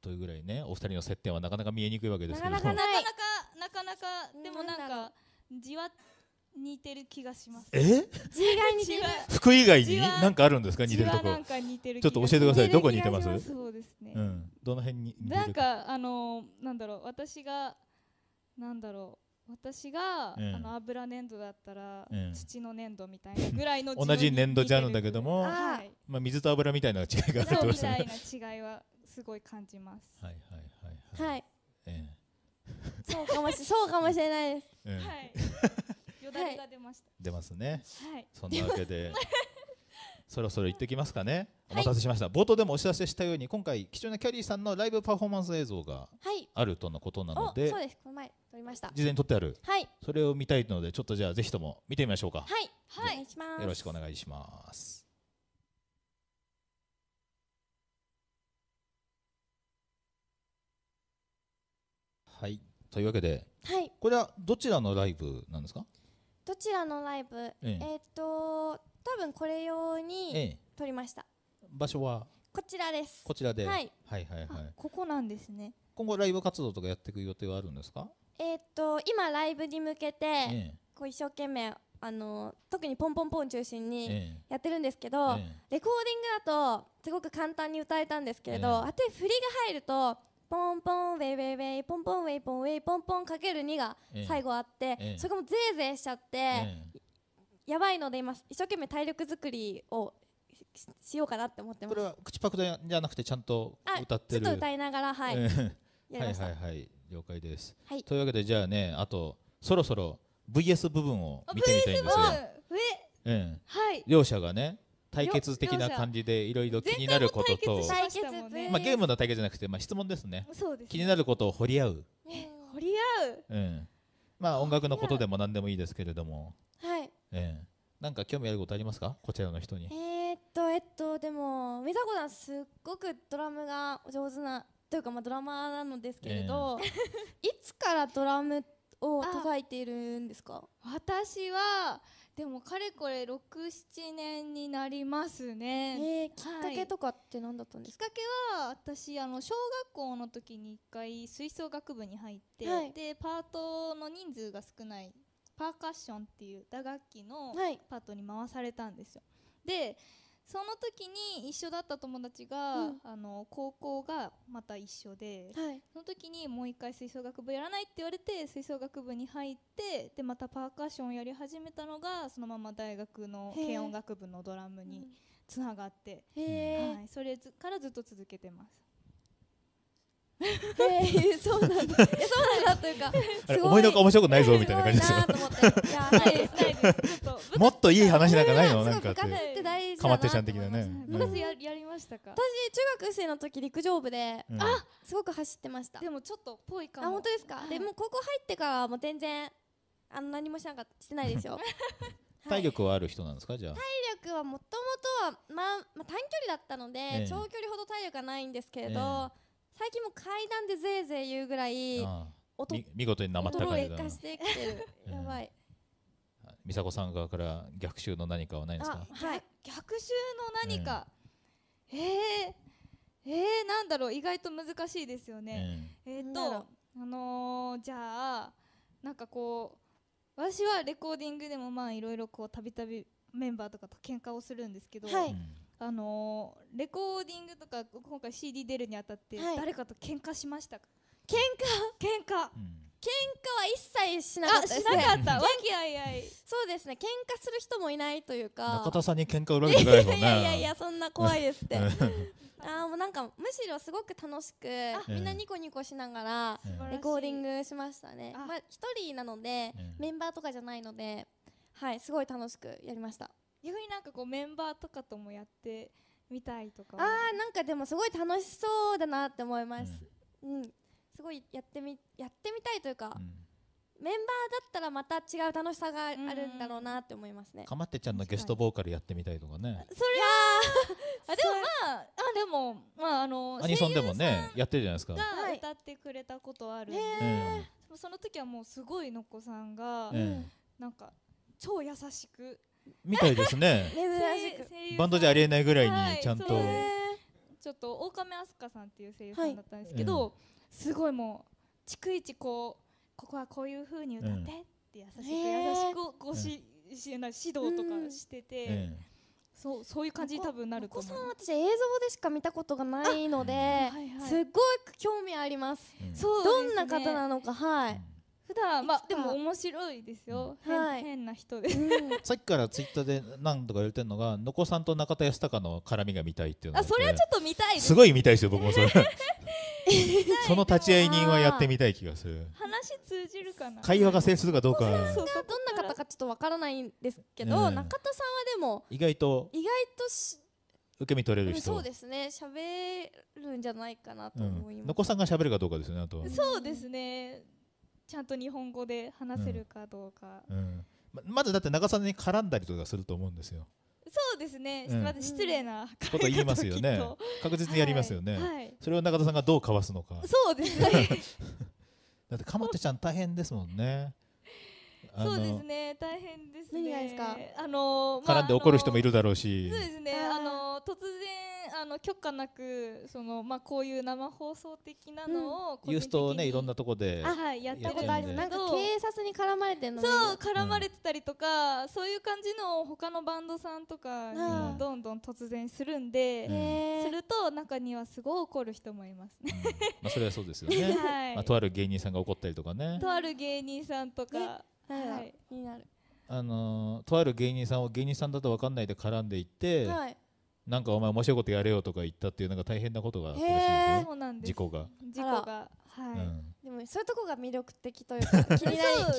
というぐらいねお二人の接点はなかなか見えにくいわけですけどなかなかなかなかなかでもなんかじわっ似てる気がします。え？字が似てる。服以外に何かあるんですか似てるとこ。なんか似てる。ちょっと教えてください。どこ似てます？そうですね。うん。どの辺になんかあのなんだろう私がなんだろう私が、あの油粘土だったら、土の粘土みたいなぐらいの同じ粘土じゃあるんだけども、はい、まあ水と油みたいな違いがあるってみたいな違いはすごい感じます。はいはいはいはい。はい。ええ、そうかもしそうかもしれないです。はい。よだれが出ました、はい、出ますね、はい、そんなわけで そろそろ行ってきますかね、お待たせしました、はい、冒頭でもお知らせしたように今回貴重なキャリーさんのライブパフォーマンス映像があるとのことなので、はい、そうですこの前撮りました事前に撮ってある、はい、それを見たいのでちょっとじゃあぜひとも見てみましょうかはい、はい、よろしくお願いしますはいというわけで、はい、これはどちらのライブなんですかどちらのライブ、ええー、っと多分これ用に撮りました、ええ、場所はこちらですこちらで、はい、はいはいはいここなんですね今後ライブ活動とかやっていく予定はあるんですかえー、っと今ライブに向けて、こう一生懸命あの特にポンポンポン中心にやってるんですけど、レコーディングだとすごく簡単に歌えたんですけれど、あと振りが入るとポンポンウェイウェイウェイポンポンウェイポンウェイポンポンかける2が最後あって、ええ、それもぜいぜいしちゃって、え、やばいので今一生懸命体力作りをししようかなって思ってますこれは口パクじゃなくてちゃんと歌ってるちょっと歌いながらはい、はいはいはい了解です、はい、というわけでじゃあねあとそろそろ VS 部分を見てみたいんですよ、ええ、はい、両者がね対決的な感じでいろいろ気になることと、まあ、ゲームの対決じゃなくて、まあ、質問ですねそうです気になることを掘り合う、掘り合う、うん、まあ音楽のことでも何でもいいですけれどもはい、ええ、なんか興味あることありますかこちらの人にえっとえっとでも美佐子さんすっごくドラムが上手なというかまあドラマーなのですけれど、いつからドラムってを叩いているんですか私はでもかれこれ67年になりますね、えー、きっかけとかって何だったんですか、はい、きっかけは私あの小学校の時に1回吹奏楽部に入って、はい、でパートの人数が少ないパーカッションっていう打楽器のパートに回されたんですよ、はい、でその時に一緒だった友達が、うん、あの高校がまた一緒で、はい、その時にもう一回吹奏楽部やらないって言われて吹奏楽部に入ってでまたパーカッションをやり始めたのがそのまま大学の軽音楽部のドラムにつながって、はい、それからずっと続けてます。えー、そうなんだ。いそうなんだというか、すごい思いのほか面白くないぞみたいな感じですよ。もっといい話なんかないのなんかってかまってちゃん的なね。部活ややりましたか。私中学生の時陸上部でうんすごく走ってましたでもちょっとぽいかあ本当ですか、でも高校入ってからもう全然あの何もしなかしてないですよ 体力はある人なんですかじゃあ。体力はもともとは、まあ、まあ短距離だったので、ええ長距離ほど体力がないんですけれど、え最近も階段でぜいぜい言うぐらい音見事になまった感じだな。してやばい。美佐子さん側から逆襲の何かはないですか。はい。逆襲の何か。うん、えー、えー、なんだろう意外と難しいですよね。うん、えっ、とあのー、じゃあなんかこう私はレコーディングでもまあいろいろこうたびたびメンバーとかと喧嘩をするんですけど、はい、あのー、レコーディングとか今回 CD 出るにあたって誰かと喧嘩しましたか、喧嘩喧嘩、うん喧嘩は一切しなかった、ね、しなかった。わきあいあい。そうですね。喧嘩する人もいないというか。中田さんに喧嘩売られていもんね。いやいやいやそんな怖いですって。ああもうなんかむしろすごく楽しくみんなニコニコしながらレコーディングしましたね。まあ一人なのでメンバーとかじゃないので、はいすごい楽しくやりました。いうふうになんかこうメンバーとかともやってみたいとかああなんかでもすごい楽しそうだなって思います、うん、うん、すごいやってみやってみたいというか、うん、メンバーだったらまた違う楽しさがあるんだろうなって思いますねかまってちゃんのゲストボーカルやってみたいとかねそりゃあでもまああでもまああのアニソンでもねやってるじゃないですかが歌ってくれたことあるんで、はい、その時はもうすごいのこさんが、なんか超優しくみたいですね バンドじゃありえないぐらいにちゃんと、はい、ちょっと狼飛鳥さんっていう声優さんだったんですけど、はい、すごいもう逐一こうここはこういうふうに歌ってって優しく、優しくこうし、えな指導とかしてて。うんそうそういう感じに多分なると思さん私映像でしか見たことがないので、はいはい、すごい興味あります、うん、どんな方なのかはい、普段まあでも面白いですよ、はい、変な人で、さっきからツイッターで何とか言ってるのがのこさんと中田康隆の絡みが見たいっていうのあそれはちょっと見たいですすごい見たいですよ僕もそれ その立ち会い人はやってみたい気がする話通じるかな会話が成立するかどうかそうそうどんな方かちょっとわからないんですけど、う中田さんはでも意外と意外とし受け身取れる人、そうですね喋るんじゃないかなと思います、うん、のこさんが喋るかどうかですねあとそうですね、うんちゃんと日本語で話せるかどうか、うん、ままずだって長さに絡んだりとかすると思うんですよそうですね、うん、まず失礼なこと言いますよね確実にやりますよね、はいはい、それを中田さんがどうかわすのかそうですね だってかまってちゃん大変ですもんねそうですね大変ですね何がですかあの、まあ、絡んで怒る人もいるだろうしそうですねあの突然あの許可なくそのまあこういう生放送的なのを、うん、ユーストねいろんなとこではいやってるんでなんか警察に絡まれてるのそう絡まれてたりとか、うん、そういう感じの他のバンドさんとかにどんどん突然するんで、うん、すると中にはすごい怒る人もいますね、まあそれはそうですよね、はい、まあとある芸人さんが怒ったりとかねとある芸人さんとかはい気になるあのとある芸人さんを芸人さんだと分かんないで絡んでいって、はい、なんかお前面白いことやれよとか言ったっていうなんか大変なことがあったらしいですよ、ね、事故が事故がはい、うん、でもそういうとこが魅力的というか 気になり気になりま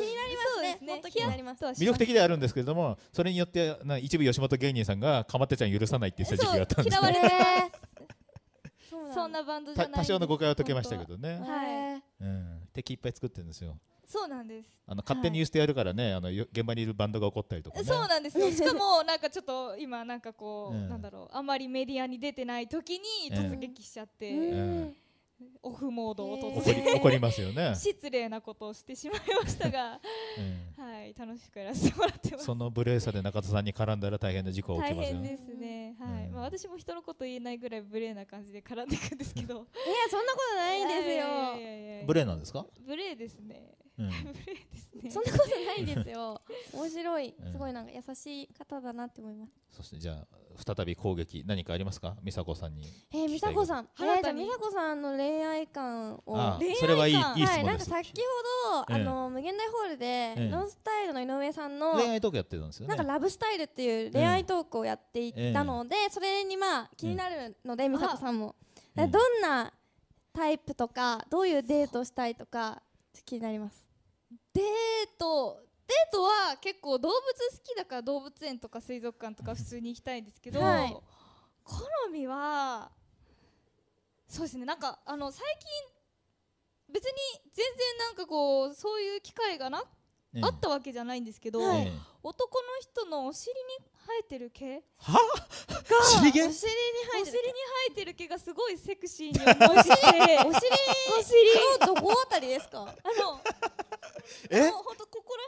すねねもっと気になります、う魅力的であるんですけれどもそれによってな一部吉本芸人さんがかまってちゃん許さないって言った時期があったんです嫌われ そんなバンドじゃない多少の誤解は解けましたけどねはい、うん、敵いっぱい作ってるんですよそうなんですあの勝手に言ってやるからね、はい、あの現場にいるバンドが怒ったりとか、ね、そうなんです しかもなんかちょっと今なんかこう、うん、なんだろうあまりメディアに出てない時に突撃しちゃって、うん、オフモードを突然、えー、怒りますよね 失礼なことをしてしまいましたが、うん、はい楽しくやらせてもらってますそのブレーサーで中田さんに絡んだら大変な事故が起きますよねですねはい、まあ私も人のこと言えないぐらい無礼な感じで絡んでいくんですけどいやそんなことないんですよ、無礼なんですか無礼ですねうん、ね、そんなことないですよ 面白いすごいなんか優しい方だなって思います、そしてじゃあ再び攻撃何かありますか美佐子さんにえー、美佐子さんはいじゃ美佐子さんの恋愛観をそれはいいはい、なんか先ほど、あの無限大ホールで、ノンスタイルの井上さんの恋愛トークやってたんですよ、なんかラブスタイルっていう恋愛トークをやっていたので、それにまあ気になるので、美佐子さんも、どんなタイプとかどういうデートしたいとか気になりますデートデートは結構動物好きだから動物園とか水族館とか普通に行きたいんですけど、はい、好みはそうですねなんかあの最近別に全然なんかこうそういう機会がな、あったわけじゃないんですけど、はい、男の人のお尻に生えてる毛はお尻に生えてる生えてる毛がすごいセクシーに思いお尻お尻どこあたりですかあのえもう本当ここら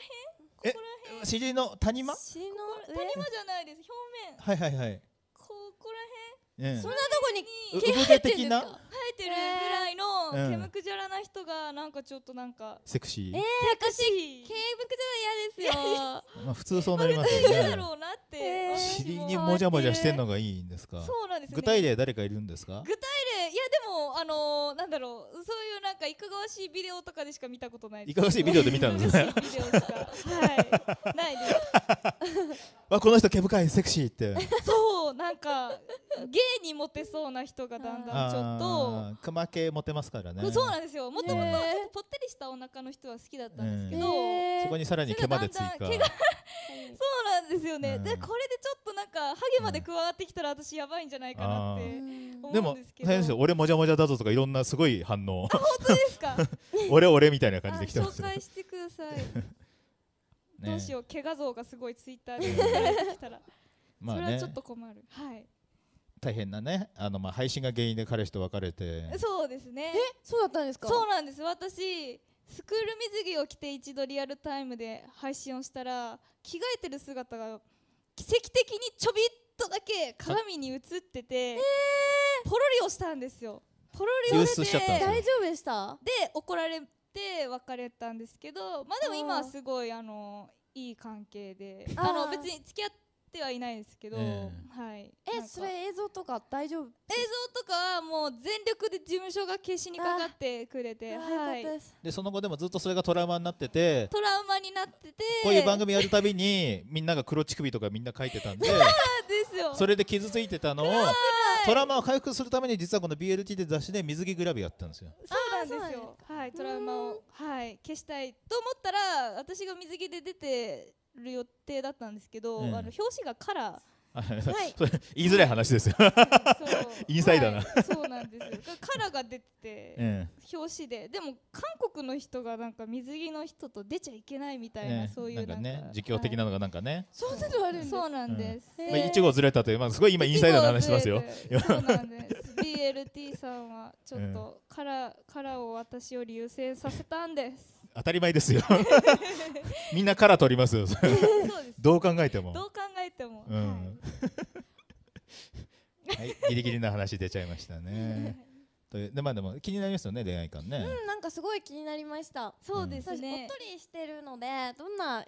辺ここら辺尻の谷間尻の谷間じゃないです表面はいはいはいそんなとこに毛生えてるんですか生えてるぐらいの毛むくじゃらな人がなんかちょっとなんかセクシーえー私毛むくじゃら嫌ですよ まあ普通そうなりますよねだろうなって尻にもじゃもじゃしてんのがいいんですかそうなんです具体例誰かいるんですか具体例いやでもあのなんだろうそういうなんかいかがわしいビデオとかでしか見たことないいかがわしいビデオで見たんですねビデオとかはいないですあ この人毛深いセクシーってそうなんか 芸にモテそうな人がだんだんちょっと熊系モテますからねそうなんですよもともとぽってりしたお腹の人は好きだったんですけど、そこにさらに毛まで追加そうなんですよね、でこれでちょっとなんかハゲまで加わってきたら私やばいんじゃないかなって思うんですけどでも大変ですよ俺もじゃもじゃだぞとかいろんなすごい反応あ本当ですか 俺俺みたいな感じで来てます紹介してください どうしよう、怪我像がすごいツイッターで来たら。まあ、ね、それはちょっと困る。はい。大変なね、あのまあ配信が原因で彼氏と別れて。そうですね。え、そうだったんですか。そうなんです。私。スクール水着を着て一度リアルタイムで配信をしたら着替えてる姿が奇跡的にちょびっとだけ鏡に映ってて、えー、ポロリをしたんですよポロリをして大丈夫でしたで怒られて別れたんですけどまあでも今はすごいあのいい関係であの別に付き合ってってはいないですけど、えー、はいえそれ映像とか大丈夫映像とかはもう全力で事務所が消しにかかってくれてはいでその後でもずっとそれがトラウマになっててトラウマになっててこういう番組やるたびにみんなが黒乳首とかみんな書いてたんでそれで傷ついてたのをトラウマを回復するために実はこの BLT で雑誌で水着グラビアやったんですよそうなんですよはいトラウマをはい消したいと思ったら私が水着で出てる予定だったんですけど、あの表紙がカラー。はい、言いづらい話ですよ。インサイダーな、はい、そうなんですよ。カラーが出て表紙で、でも韓国の人がなんか水着の人と出ちゃいけないみたいな、そういうなんかね、実況的なのがなんかね。はい、そうなあるんです。そうなんです。まあ一号ずれたという、まあすごい今インサイダーの話しますよ。そうなんです。BLT さんはちょっとカラー、カラーを私より優先させたんです。当たり前ですよ みんなから取りますよどう考えてもどう考えても、うん、はい、ギリギリな話出ちゃいましたね というでまあでも気になりますよね恋愛観ねうんなんかすごい気になりましたそうですね、おっとりしてるのでどんな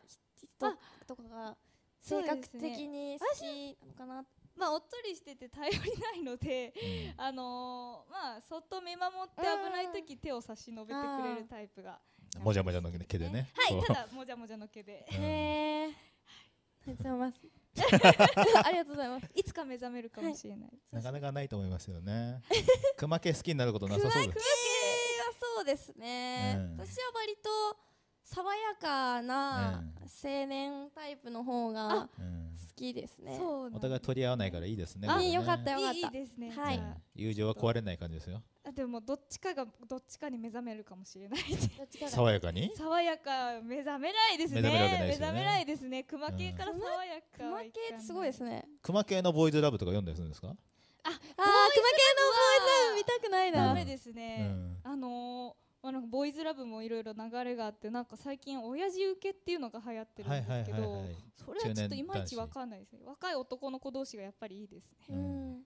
人とかが性格的に好きなのかなまあ、おっとりしてて頼りないので、うん、あのー、まあ、そっと見守って危ない時手を差し伸べてくれるタイプがもじゃもじゃの毛でね。はい、ただもじゃもじゃの毛で。へえ。ありがとうございます。ありがとうございます。いつか目覚めるかもしれない。なかなかないと思いますよね。熊毛好きになることなさそうです。熊毛はそうですね。私は割と爽やかな青年タイプの方が好きですね。お互い取り合わないからいいですね。あ、よかったよかった。いいですね。はい。友情は壊れない感じですよ。あでもどっちかがどっちかに目覚めるかもしれない爽やかに爽やか目覚めないですね目覚めないですね熊系から爽やか、熊系ってすごいですね熊系のボーイズラブとか読んだりするんですかああ熊系のボーイズラブ見たくないな、うん、ダメですね、うん、あのーまあ、なんかボーイズラブもいろいろ流れがあってなんか最近親父受けっていうのが流行ってるんですけど、それはちょっといまいちわかんないですね若い男の子同士がやっぱりいいですね、うん。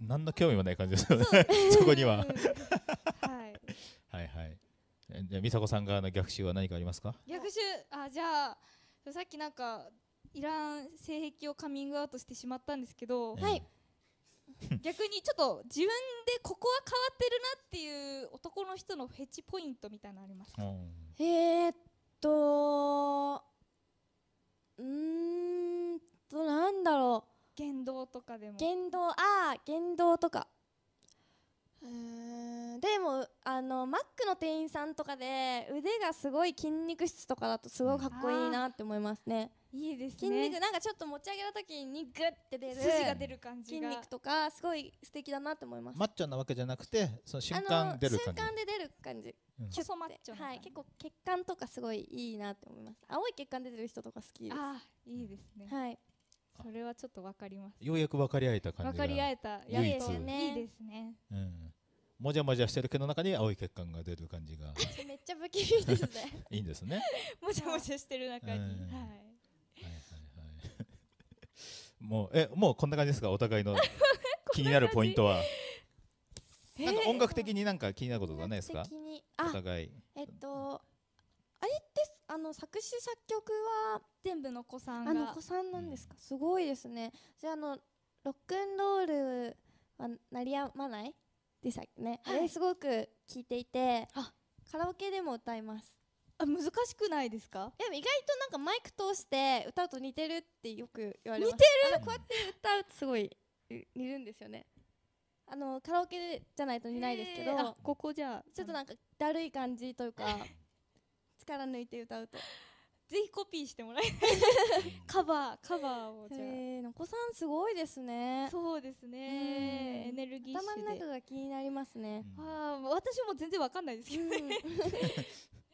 何の興味もない感じですよね そこにははい、はいはいじゃあ美佐子さん側の逆襲は何かありますか逆襲あじゃあさっきなんかいらん性癖をカミングアウトしてしまったんですけど、はい、逆にちょっと自分でここは変わってるなっていう男の人のフェチポイントみたいなありますか、うん、えー、っとうんとなんだろう言動とかでも言動ああ言動とかでもあのマックの店員さんとかで腕がすごい筋肉質とかだとすごいかっこいいなって思いますねいいですね筋肉なんかちょっと持ち上げた時にグッて出る筋が出る感じ筋肉とかすごい素敵だなって思いますマッチョなわけじゃなくてその瞬間出る感じ瞬間で出る感じ、キュソマッチョはい結構血管とかすごいいいなって思います青い血管出てる人とか好きですあいいですねはいそれはちょっとわかりますようやく分かり合えた感じわかり合えたやいいですねいいですね、うん、もじゃもじゃしてる毛の中に青い血管が出る感じがめっちゃ不気味ですね いいんですねもじゃもじゃしてる中に、はい、はいはいはいもうえもうこんな感じですかお互いの 気になるポイントはなんか音楽的になんか気になることがないですか、えー、お互いえっとあの作詞作曲は全部の子さんあの子さんなんですか、うん、すごいですねじゃあのロックンロールは鳴りやまないでしたっけね、はい、あれすごく聞いていてカラオケでも歌いますあ難しくないですかいや意外となんかマイク通して歌うと似てるってよく言われます似てるこうやって歌うとすごい似るんですよねあのカラオケじゃないと似ないですけどここじゃちょっとなんかだるい感じというか 力抜いて歌うとぜひコピーしてもらいたい カバーカバーをじゃあのこさんすごいですねそうですねエネルギー頭の中が気になりますね、うん、あ私も全然わかんないですけど、うん、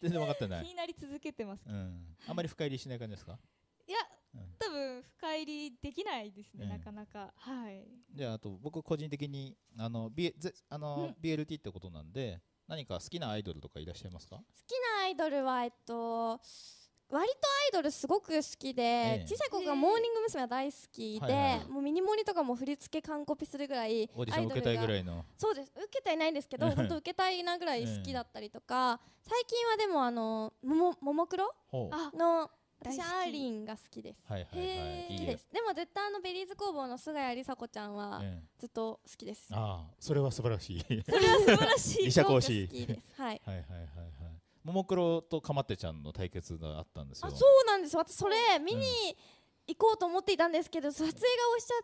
全然わかってない気になり続けてます、うん、あんまり深入りしない感じですかいや、多分深入りできないですね、なかなかはいじゃああと僕個人的にあの、B、あの、BLT ってことなんで何か好きなアイドルとかいらっしゃいますか好きなイドルはえっと割とアイドルすごく好きで、ええ、小さい子がモーニング娘。は大好きで、もうミニモニとかも振り付け完コピするぐらいオーディション受けたいぐらいのそうです受けたいないんですけど本当受けたいなぐらい好きだったりとか、最近はでもあのももももクロの私アーリンが好きです。はいはいはい、好きです。でも絶対あのベリーズ工房の菅谷梨紗子ちゃんはずっと好きです。ああ、それは素晴らしい。それは素晴らしい。梨紗子好きです。はい。はいはいはい。ももクロとかまってちゃんの対決があったんですよあそうなんです私それ見に、行こうと思っていたんですけど撮影が押しちゃ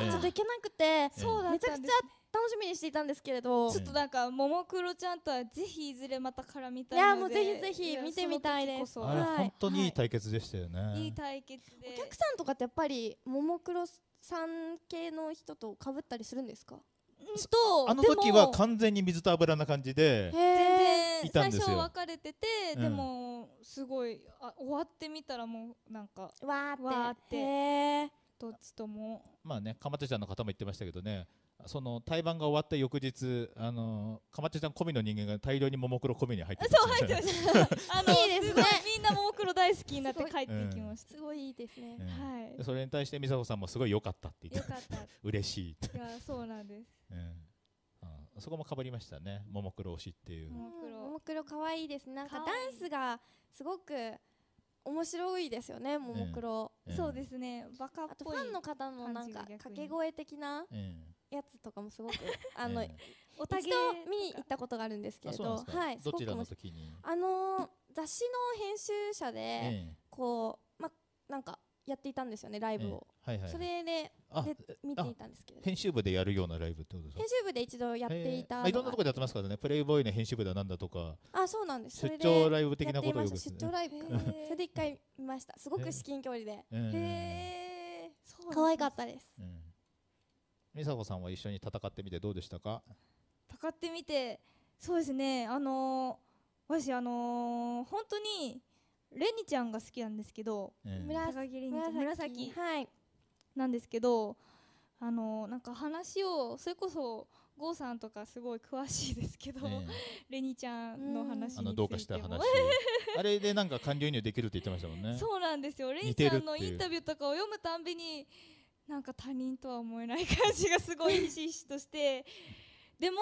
ってちょっと行けなくてそうだめちゃくちゃ楽しみにしていたんですけれどちょっとなんかももクロちゃんとはぜひいずれまた絡みたいいやもうぜひぜひ見てみたいですあれ本当にいい対決でしたよね、い、い対決お客さんとかってやっぱりももクロさん系の人と被ったりするんですかとあの時は完全に水と油な感じで全然最初は別れてて、でもすごいあ終わってみたらもうなんかわーってどっちともまあねかまてちゃんの方も言ってましたけどねその対バンが終わった翌日、あのー、かまちさん込みの人間が大量にももクロ込みに入ってそう入ってました。あのいいですね。みんなももクロ大好きになって帰ってきました。すごいいいですね。はい。それに対して美佐子さんもすごい良かったって言って。良かった嬉しい。いやそうなんです。うん。そこもかぶりましたね。ももクロ推しっていう。ももクロ可愛いですなんかダンスがすごく。面白いですよね、ももクロ。そうですね、バカっぽい。ファンの方のなんか掛け声的なやつとかもすごく あの、えー、おたげ一度見に行ったことがあるんですけれど、はい、どちらの時にあの雑誌の編集者で、えー、こうまなんかやっていたんですよねライブを、えーはいはいはい、それでで見ていたんですけど編集部でやるようなライブってことですか編集部で一度やっていた、えー、いろんなところでやってますからねプレイボーイの編集部だなんだとかあそうなんです出張ライブ的なことをよく出張ライブそれで一回見ましたすごく至近距離でへえ可愛かったです、うん美佐子さんは一緒に戦ってみてどうでしたか戦ってみてそうですねあのー、私あのー、本当にレニちゃんが好きなんですけど、えー、高レニちゃん紫はいなんですけどあのー、なんか話をそれこそ郷さんとかすごい詳しいですけど、ね、レニちゃんの話あのどうかした話 あれでなんか完了入できるって言ってましたもんねそうなんですよレニちゃんのインタビューとかを読むたんびになんか他人とは思えない感じがすごいひしひしとしてでも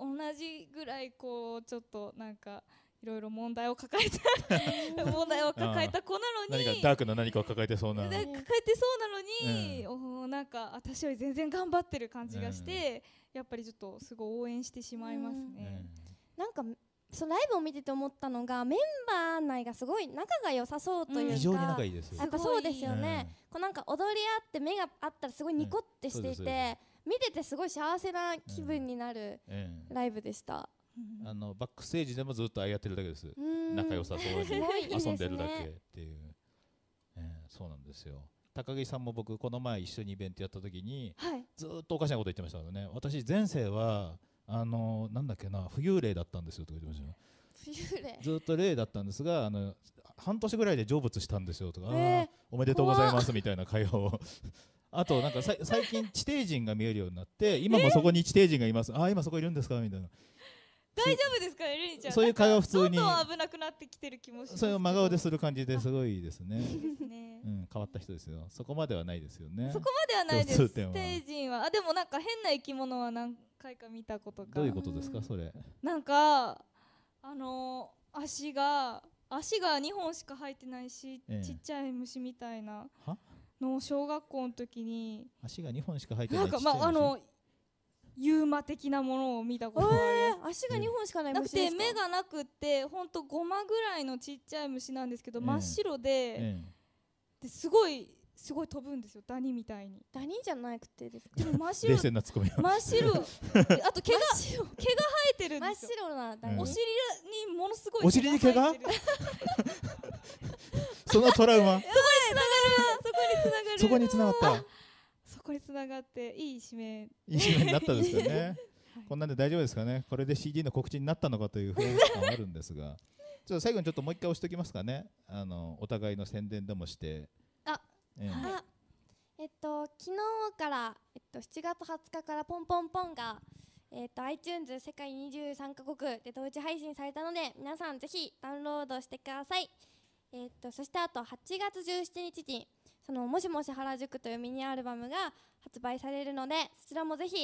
同じぐらいこうちょっとなんかいろいろ問題を抱えた 問題を抱えた子なのに何かダークな何かを抱えてそうな抱えてそうなのに、うん、なんか私より全然頑張ってる感じがして、うん、やっぱりちょっとすごい応援してしまいますね。うん、なんかそうライブを見てて思ったのがメンバー内がすごい仲が良さそうというか、うん、非常に仲いいですやっぱそうですよね、うん、こうなんか踊り合って目があったらすごいニコってしていて、うん、見ててすごい幸せな気分になるライブでした、あのバックステージでもずっとああやってるだけです仲良さそうに 遊んでるだけっていういねえー、そうなんですよ高木さんも僕この前一緒にイベントやった時に、はい、ずっとおかしなこと言ってましたよね私前世は、あのなんだっけな浮遊霊だったんですよとか言ってましたよ、ずっと霊だったんですがあの半年ぐらいで成仏したんですよとか、えー、おめでとうございますみたいな会話を あとなんか最近地底人が見えるようになって今もそこに地底人がいます、えー、あ今そこいるんですかみたいな大丈夫ですかエリちゃんそういう会話普通に危なくなってきてる気もしそいう真顔でする感じですごいですね ね、うん、変わった人ですよそこまではないですよねそこまではないですステージはあでもなんか変な生き物はなん回か見たことどういうことですかそれなんかあのー、足が足が2本しか生えてないし、ええ、ちっちゃい虫みたいなの小学校の時に足が2本しか生えてないなんかまああのユーマ的なものを見たことある、えー、足が2本しかない虫ですかなくて目がなくてほんとごまぐらいのちっちゃい虫なんですけど、真っ白で,、ですごいすごい飛ぶんですよダニみたいにダニじゃなくてですかでも真っ白冷静なツッコミ真っ白 あと毛が毛が生えてる真っ白なダニ、お尻にものすごいお尻に毛がそのトラウマ そこにつながるそこにつながるそこにつながった そこにつがっていい指名いい指名になったですよね、い、こんなんで大丈夫ですかねこれで CD の告知になったのかという不安感はあるんですがちょっと最後にちょっともう一回押しておきますかねあのお互いの宣伝でもしてはい、えっと昨日から、えっと、7月20日からポンポンポンが、えっと、iTunes 世界23カ国で同時配信されたので皆さんぜひダウンロードしてください、えっと、そしてあと8月17日にその「もしもし原宿」というミニアルバムが発売されるのでそちらもぜひ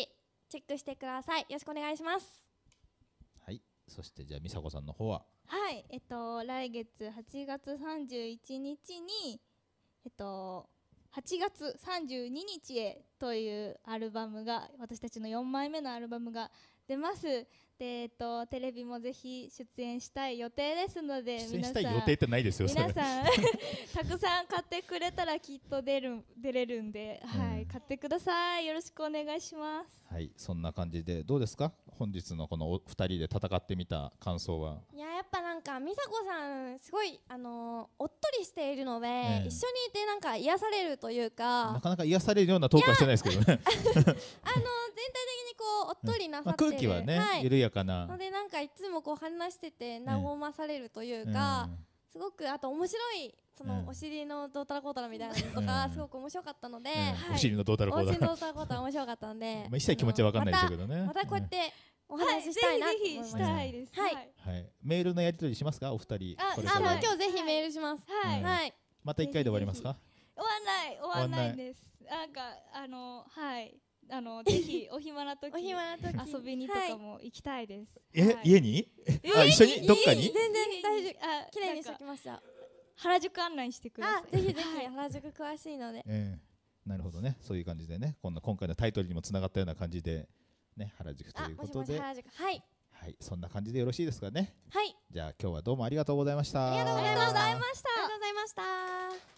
チェックしてくださいよろしくお願いしますはい。そしてじゃあ美佐子さんの方ははいえっと来月8月31日にえっと、8月32日へというアルバムが私たちの4枚目のアルバムが出ますで、えっと、テレビもぜひ出演したい予定ですので出演したい予定ってないですよ皆さん たくさん買ってくれたらきっと出る出れるんで、はい、うん、買ってくださいよろしくお願いしますはいそんな感じでどうですか本日のこのお二人で戦ってみた感想はいややっぱなんか美佐子さんすごいあのおっとりしているので、ええ一緒にいてなんか癒されるというかなかなか癒されるようなトークはしてないですけどね あの全体的にこうおっとりなさってる、空気はね、い、緩やかなのでなんかいつもこう話してて和まされるというか、うんすごくあと面白いそのお尻のどうたらこうたらみたいなのとかすごく面白かったので、うんお尻のどうたらこお尻のどうたらこうたら面白かったので まあ、一切気持ちは分かんないでしょうけどねまたまたこうやってお話ししたいなと思いました。はい、ぜひぜひしたいです。はい。メールのやり取りしますか、お二人。あ、もう今日ぜひメールします。はい。はい。また一回で終わりますか。終わんない、終わんないです。なんか、あの、はい。あのぜひお暇な時お暇な時遊びにとかも行きたいです。え、家に？あ、一緒にどっかに？全然大丈夫。あ、綺麗にしてきました。原宿案内してください。ぜひぜひ原宿詳しいので。なるほどね。そういう感じでね、こんな今回のタイトルにもつながったような感じで。ね、原宿ということで。はい。はい、そんな感じでよろしいですかね。はい。じゃあ今日はどうもありがとうございました。ありがとうございました。ありがとうございました。